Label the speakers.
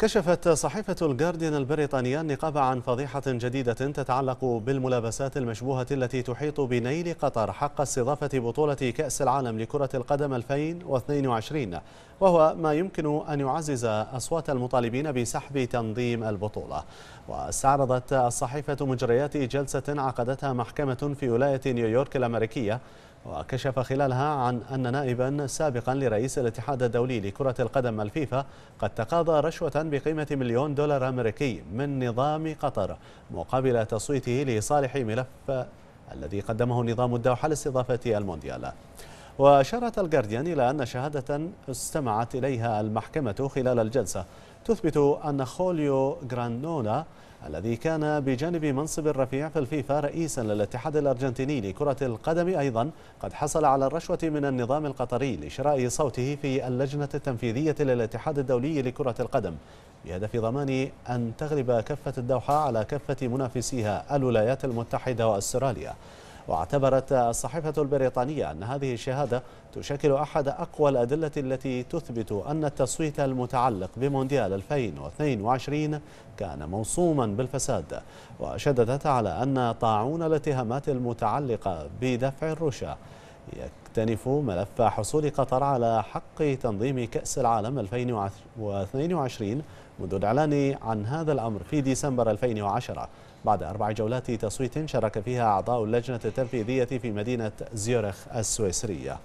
Speaker 1: كشفت صحيفة الجارديان البريطانية النقاب عن فضيحة جديدة تتعلق بالملابسات المشبوهة التي تحيط بنيل قطر حق استضافة بطولة كأس العالم لكرة القدم 2022 وهو ما يمكن أن يعزز أصوات المطالبين بسحب تنظيم البطولة واستعرضت الصحيفة مجريات جلسة عقدتها محكمة في ولاية نيويورك الأمريكية وكشف خلالها عن أن نائبا سابقا لرئيس الاتحاد الدولي لكرة القدم الفيفا قد تقاضى رشوة بقيمة مليون دولار أمريكي من نظام قطر مقابل تصويته لصالح ملف الذي قدمه نظام الدوحة لاستضافة المونديال وأشارت الجارديان إلى أن شهادة استمعت إليها المحكمة خلال الجلسة تثبت أن خوليو جرانولا الذي كان بجانب منصب الرفيع في الفيفا رئيسا للاتحاد الأرجنتيني لكرة القدم أيضا قد حصل على الرشوة من النظام القطري لشراء صوته في اللجنة التنفيذية للاتحاد الدولي لكرة القدم بهدف ضمان أن تغلب كفة الدوحة على كفة منافسيها الولايات المتحدة وأستراليا واعتبرت الصحيفة البريطانية أن هذه الشهادة تشكل أحد أقوى الأدلة التي تثبت أن التصويت المتعلق بمونديال 2022 كان موصوما بالفساد وشددت على أن طاعون الاتهامات المتعلقة بدفع الرشا يكتنف ملف حصول قطر على حق تنظيم كأس العالم 2022 منذ الإعلان عن هذا الأمر في ديسمبر 2010 بعد أربع جولات تصويت شارك فيها أعضاء اللجنة التنفيذية في مدينة زيورخ السويسرية